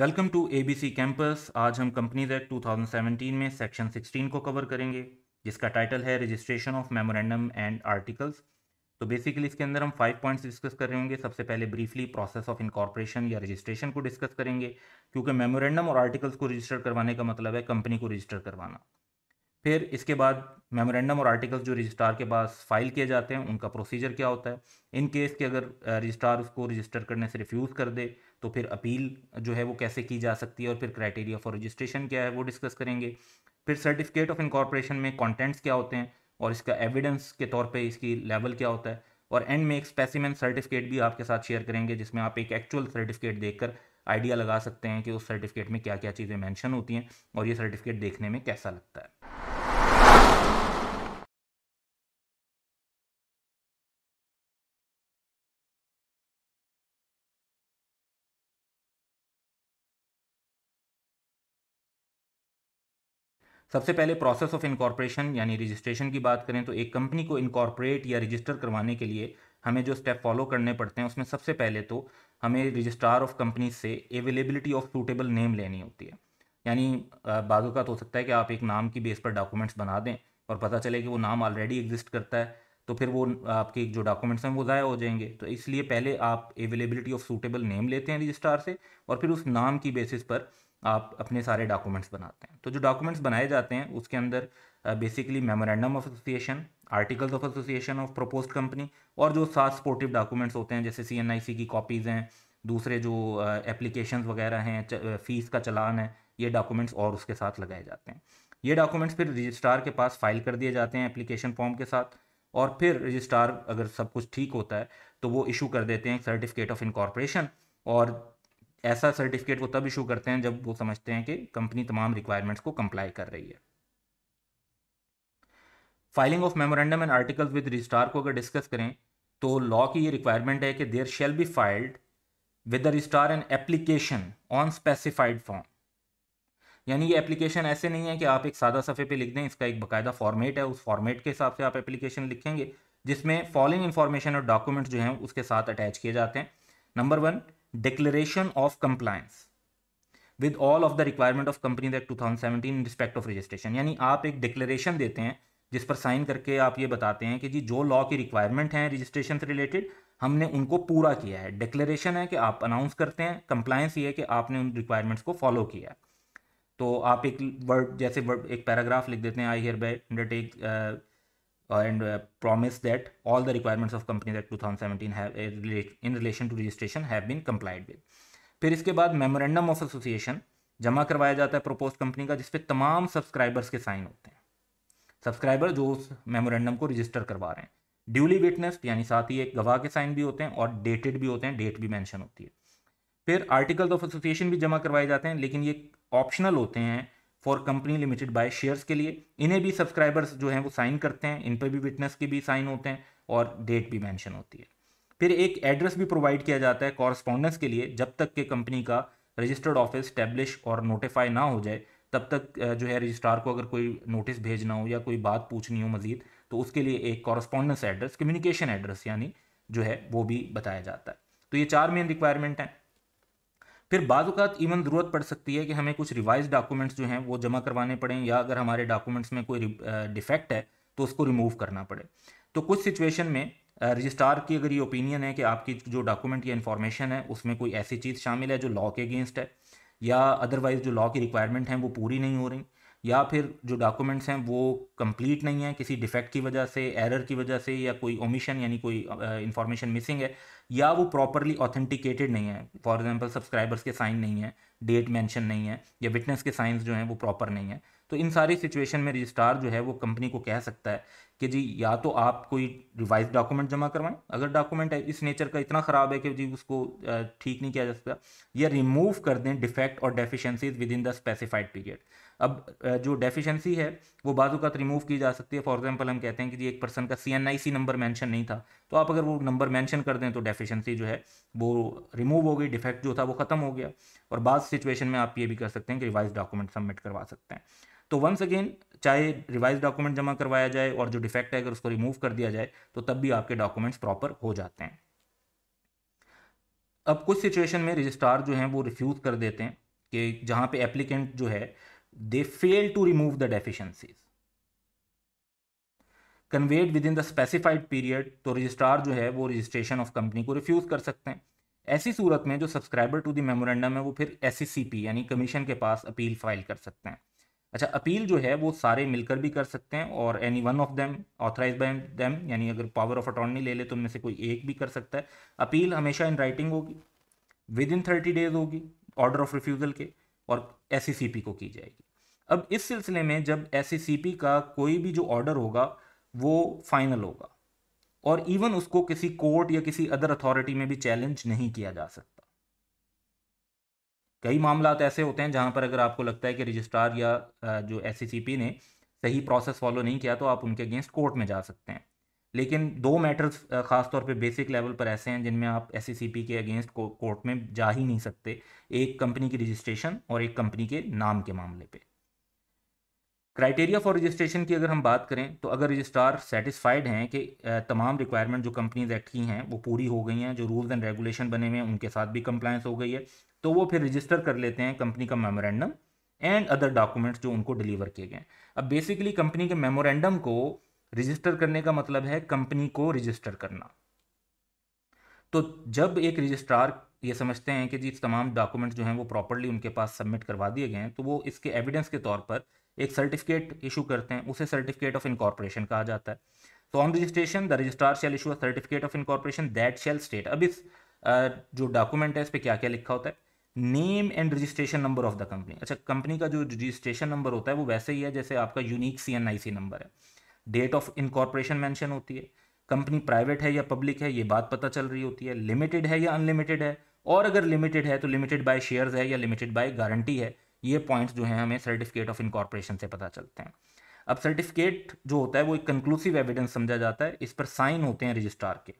Welcome to A C campus आज हम companies act 2017 में सेक्शन 16 को कवर करेंगे जिसका टाइटल है registration of memorandum and articles तो बेसिकली इसके अंदर हम फाइव पॉइंट्स डिस्कस कर रहे होंगे सबसे पहले ब्रीफली प्रोसेस ऑफ इनकॉर्पोरेशन या रजिस्ट्रेशन को डिस्कस करेंगे क्योंकि मेमोरेंडम और आर्टिकल्स को रजिस्टर करवाने का मतलब है कंपनी को रजिस्टर करवाना फिर इसके बाद मेमोरेंडम और आर्टिकल्स जो रजिस्ट्रार के पास फाइल किए जाते हैं उनका प्रोसीजर क्या होता है इन केस के अगर रजिस्ट्रार उसको रजिस्टर करने से रिफ्यूज़ कर दे तो फिर अपील जो है वो कैसे की जा सकती है और फिर क्राइटेरिया फॉर रजिस्ट्रेशन क्या है वो डिस्कस करेंगे फिर सर्टिफिकेट ऑफ इनकॉर्पोरेशन में कॉन्टेंट्स क्या होते हैं और इसका एविडेंस के तौर पर इसकी लेवल क्या होता है और एंड में एक स्पेसिमेंट सर्टिफिकेट भी आपके साथ शेयर करेंगे जिसमें आप एक एक्चुअल सर्टिफिकेट देखकर आइडिया लगा सकते हैं कि उस सर्टिफिकेट में क्या क्या चीज़ें मैंशन होती हैं और ये सर्टिफिकेट देखने में कैसा लगता है सबसे पहले प्रोसेस ऑफ इनकॉर्पोरेशन यानी रजिस्ट्रेशन की बात करें तो एक कंपनी को इनकॉर्पोरेट या रजिस्टर करवाने के लिए हमें जो स्टेप फॉलो करने पड़ते हैं उसमें सबसे पहले तो हमें रजिस्ट्रार ऑफ कंपनी से अवेलेबिलिटी ऑफ सूटेबल नेम लेनी होती है यानी बाजू का तो हो सकता है कि आप एक नाम की बेस पर डॉक्यूमेंट्स बना दें और पता चले कि वो नाम ऑलरेडी एग्जिस्ट करता है तो फिर वो आपके जो डॉक्यूमेंट्स हैं वो ज़ाया हो जाएंगे तो इसलिए पहले आप अवेलेबिलिटी ऑफ सूटेबल नेम लेते हैं रजिस्ट्रार से और फिर उस नाम की बेसिस पर आप अपने सारे डॉक्यूमेंट्स बनाते हैं तो जो डॉक्यूमेंट्स बनाए जाते हैं उसके अंदर basically memorandum of association articles of association of propose company और जो सात सपोर्टिव डॉक्यूमेंट्स होते हैं जैसे सी की कॉपीज़ हैं दूसरे जो एप्लीकेशन वगैरह हैं फ़ीस का चलान है ये डॉक्यूमेंट्स और उसके साथ लगाए जाते हैं ये डॉक्यूमेंट्स फिर रजिस्ट्रार के पास फाइल कर दिए जाते हैं एप्लीकेशन फॉर्म के साथ और फिर रजिस्ट्रार अगर सब कुछ ठीक होता है तो वो इशू कर देते हैं सर्टिफिकेट ऑफ इनकॉर्पोरेशन और ऐसा सर्टिफिकेट वो तब इशू करते हैं जब वो समझते हैं कि कंपनी तमाम रिक्वायरमेंट्स को कंप्लाई कर रही है filing of memorandum and article with registrar को अगर डिस्कस करें तो लॉ की ये रिक्वायरमेंट है कि there shall be filed with the registrar and application on specified form यानी ये एप्लीकेशन ऐसे नहीं है कि आप एक सादा सफ़े पे लिख दें इसका एक बाकायदा फॉर्मेट है उस फॉर्मेट के हिसाब से आप एप्लीकेशन लिखेंगे जिसमें फॉलोइंग इन्फॉर्मेशन और डॉक्यूमेंट्स जो हैं उसके साथ अटैच किए जाते हैं number one declaration of compliance with all of the requirement of company act two thousand in respect of registration यानी आप एक डिक्लेरेशन देते हैं जिस पर साइन करके आप ये बताते हैं कि जी जो लॉ की रिक्वायरमेंट हैं रजिस्ट्रेशन से रिलेटेड हमने उनको पूरा किया है डिक्लेरेशन है कि आप अनाउंस करते हैं कंप्लायंस ये है कि आपने उन रिक्वायरमेंट्स को फॉलो किया तो आप एक वर्ड जैसे वर्ड एक पैराग्राफ लिख देते हैं I hereby undertake and uh, promise that all the requirements of Companies Act 2017 have uh, in relation to registration have been complied with. फिर इसके बाद मेमोरेंडम ऑफ एसोसिएशन जमा करवाया जाता है प्रपोज कंपनी का जिसपे तमाम सब्सक्राइबर्स के साइन होते हैं सब्सक्राइबर जो उस मेमोरेंडम को रजिस्टर करवा रहे हैं ड्यूली विटनेस्ड यानी साथ ही एक गवाह के साइन भी होते हैं और डेटेड भी होते हैं डेट भी मैंशन होती है फिर आर्टिकल्स ऑफ एसोसिएशन भी जमा करवाए जाते हैं लेकिन ये ऑप्शनल होते हैं for company limited by shares के लिए इन्हें भी सब्सक्राइबर्स जो हैं वो साइन करते हैं इन पर भी विटनेस के भी साइन होते हैं और डेट भी मैंशन होती है फिर एक एड्रेस भी प्रोवाइड किया जाता है कॉरस्पॉन्डेंस के लिए जब तक के कंपनी का रजिस्टर्ड ऑफिस स्टैब्लिश और नोटिफाई ना हो जाए तब तक जो है रजिस्ट्रार को अगर कोई नोटिस भेजना हो या कोई बात पूछनी हो मजीद तो उसके लिए एक कॉरस्पॉन्डेंस एड्रेस कम्युनिकेशन एड्रेस यानी जो है वो भी बताया जाता है तो ये चार मेन रिक्वायरमेंट हैं फिर बाद इवन ज़रूरत पड़ सकती है कि हमें कुछ रिवाइज डॉक्यूमेंट्स जो हैं वो जमा करवाने पड़ें या अगर हमारे डॉक्यूमेंट्स में कोई डिफेक्ट है तो उसको रिमूव करना पड़े तो कुछ सिचुएशन में रजिस्ट्रार की अगर ये ओपिनियन है कि आपकी जो डॉक्यूमेंट या इन्फॉर्मेशन है उसमें कोई ऐसी चीज़ शामिल है जो लॉ के अगेंस्ट है या अदरवाइज़ जो लॉ की रिक्वायरमेंट हैं वो पूरी नहीं हो रही या फिर जो डॉक्यूमेंट्स हैं वो कंप्लीट नहीं है किसी डिफेक्ट की वजह से एरर की वजह से या कोई ओमिशन यानी कोई इंफॉर्मेशन मिसिंग है या वो प्रॉपरली ऑथेंटिकेटेड नहीं है फॉर एग्जांपल सब्सक्राइबर्स के साइन नहीं है डेट मेंशन नहीं है या विटनेस के साइंस जो हैं वो प्रॉपर नहीं है तो इन सारी सिचुएशन में रजिस्ट्रार जो है वो कंपनी को कह सकता है कि जी या तो आप कोई रिवाइज डॉक्यूमेंट जमा करवाएं अगर डॉक्यूमेंट इस नेचर का इतना ख़राब है कि जी उसको ठीक नहीं किया जा सकता या रिमूव कर दें डिफेक्ट और deficiencies within the specified period अब जो डेफिशिएंसी है वो बाजूकात रिमूव की जा सकती है फॉर एग्जाम्पल हम कहते हैं कि जी एक पर्सन का C N I C number mention नहीं था तो आप अगर वो नंबर मैंशन कर दें तो डेफिशेंसी जो है वो रिमूव हो गई डिफेक्ट जो था वो ख़त्म हो गया और बाद सिचुएशन में आप ये भी कर सकते हैं कि रिवाइज डॉक्यूमेंट सबमिट करवा सकते हैं तो वंस अगेन चाहे रिवाइज डॉक्यूमेंट जमा करवाया जाए और जो डिफेक्ट है अगर उसको रिमूव कर दिया जाए तो तब भी आपके डॉक्यूमेंट्स प्रॉपर हो जाते हैं अब कुछ सिचुएशन में रजिस्ट्रार जो हैं वो रिफ्यूज़ कर देते हैं कि जहाँ पे एप्लीकेंट जो है they fail to remove the deficiencies conveyed within the specified period तो रजिस्ट्रार जो है वो रजिस्ट्रेशन ऑफ कंपनी को रिफ्यूज़ कर सकते हैं ऐसी सूरत में जो सब्सक्राइबर टू द मेमोरेंडम है वो फिर एस e यानी कमीशन के पास अपील फाइल कर सकते हैं अच्छा अपील जो है वो सारे मिलकर भी कर सकते हैं और any one of them authorise by them यानी अगर पावर ऑफ अटॉर्नी ले ले तो उनमें से कोई एक भी कर सकता है अपील हमेशा इन राइटिंग होगी विद इन थर्टी डेज होगी ऑर्डर ऑफ रिफ्यूज़ल के और एस को की जाएगी अब इस सिलसिले में जब एस का कोई भी जो ऑर्डर होगा वो फाइनल होगा और इवन उसको किसी कोर्ट या किसी अदर अथॉरिटी में भी चैलेंज नहीं किया जा सकता कई मामला ऐसे होते हैं जहाँ पर अगर आपको लगता है कि रजिस्ट्रार या जो एस e ने सही प्रोसेस फॉलो नहीं किया तो आप उनके अगेंस्ट कोर्ट में जा सकते हैं लेकिन दो मैटर्स खासतौर पे बेसिक लेवल पर ऐसे हैं जिनमें आप एस e के अगेंस्ट कोर्ट में जा ही नहीं सकते एक कंपनी की रजिस्ट्रेशन और एक कंपनी के नाम के मामले पे क्राइटेरिया फॉर रजिस्ट्रेशन की अगर हम बात करें तो अगर रजिस्ट्रार सेटिस्फाइड हैं कि तमाम रिक्वायरमेंट जो कंपनीज एक्ट की हैं वो पूरी हो गई हैं जो रूल्स एंड रेगुलेशन बने हुए हैं उनके साथ भी कंप्लायंस हो गई है तो वो फिर रजिस्टर कर लेते हैं कंपनी का मेमोरेंडम एंड अदर डॉक्यूमेंट्स जो उनको डिलीवर किए गए अब बेसिकली कंपनी के मेमोरेंडम को रजिस्टर करने का मतलब है कंपनी को रजिस्टर करना तो जब एक रजिस्ट्रार ये समझते हैं कि जी तमाम डॉक्यूमेंट्स जो हैं वो प्रॉपरली उनके पास सबमिट करवा दिए गए हैं तो वो इसके एविडेंस के तौर पर एक सर्टिफिकेट इशू करते हैं उसे सर्टिफिकेट ऑफ इनकॉर्पोरेशन कहा जाता है तो on registration the registrar shall issue certificate of incorporation that shall state अब इस जो डॉक्यूमेंट है इस पर क्या क्या लिखा होता है name and registration number of the company अच्छा कंपनी का जो रजिस्ट्रेशन नंबर होता है वो वैसे ही है जैसे आपका unique C N I C number है डेट ऑफ इनकॉर्पोरेशन मैंशन होती है कंपनी प्राइवेट है या पब्लिक है ये बात पता चल रही होती है लिमिटेड है या अनलिमिटेड है और अगर लिमिटेड है तो लिमिटेड बाय शेयर्स है या लिमिटेड बाय गारंटी है ये पॉइंट्स जो हैं हमें सर्टिफिकेट ऑफ इनकॉर्पोरेशन से पता चलते हैं अब सर्टिफिकेट जो होता है वो एक कंक्लूसिव एविडेंस समझा जाता है इस पर साइन होते हैं रजिस्ट्रार के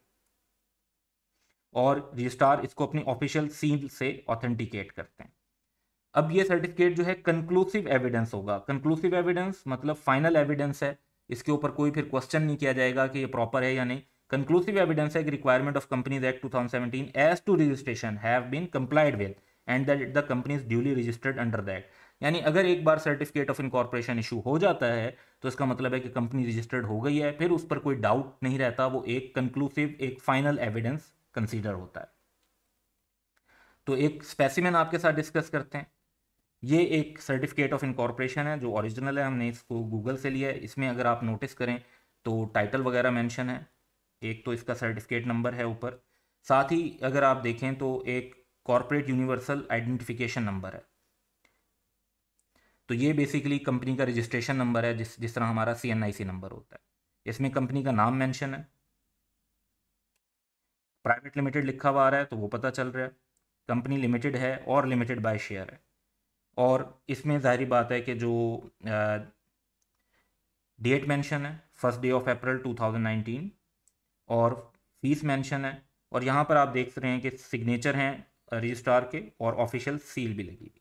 और रजिस्ट्रार इसको अपनी ऑफिशियल सील से ऑथेंटिकेट करते हैं अब ये सर्टिफिकेट जो है कंक्लूसिव एविडेंस होगा कंक्लूसिव एविडेंस मतलब फाइनल एविडेंस है इसके ऊपर कोई फिर क्वेश्चन नहीं किया जाएगा कि ये प्रॉपर है या नहीं एविडेंस है कि requirement of companies act 2017 as to registration have been complied with and that the companies duly registered under the act यानी अगर एक बार सर्टिफिकेट ऑफ इनकॉर्पोरेशन इशू हो जाता है तो इसका मतलब है कि कंपनी रजिस्टर्ड हो गई है फिर उस पर कोई डाउट नहीं रहता वो एक कंक्लूसिव एक फाइनल एविडेंस कंसिडर होता है तो एक स्पेसिमेन आपके साथ डिस्कस करते हैं ये एक सर्टिफिकेट ऑफ इनकॉर्पोरेशन है जो ओरिजिनल है हमने इसको गूगल से लिया है इसमें अगर आप नोटिस करें तो टाइटल वगैरह मेंशन है एक तो इसका सर्टिफिकेट नंबर है ऊपर साथ ही अगर आप देखें तो एक कॉरपोरेट यूनिवर्सल आइडेंटिफिकेशन नंबर है तो ये बेसिकली कंपनी का रजिस्ट्रेशन नंबर है जिस जिस तरह हमारा सी एन आई सी नंबर होता है इसमें कंपनी का नाम मेंशन है प्राइवेट लिमिटेड लिखा हुआ आ रहा है तो वो पता चल रहा है कंपनी लिमिटेड है और लिमिटेड बाय शेयर है और इसमें जाहिर बात है कि जो डेट मेंशन है first day of April nineteen और फीस मेंशन है और यहाँ पर आप देख रहे हैं कि सिग्नेचर हैं रजिस्ट्रार के और ऑफिशियल सील भी लगी हुई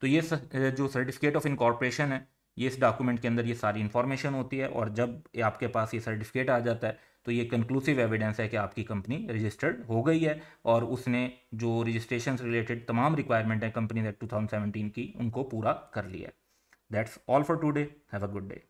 तो ये जो सर्टिफिकेट ऑफ इनकॉर्पोरेशन है ये इस डॉक्यूमेंट के अंदर ये सारी इन्फॉर्मेशन होती है और जब आपके पास ये सर्टिफिकेट आ जाता है तो ये कंक्लूसिव एविडेंस है कि आपकी कंपनी रजिस्टर्ड हो गई है और उसने जो रजिस्ट्रेशन रिलेटेड तमाम रिक्वायरमेंट है कंपनी ने टू की उनको पूरा कर लिया है that's all for today have a good day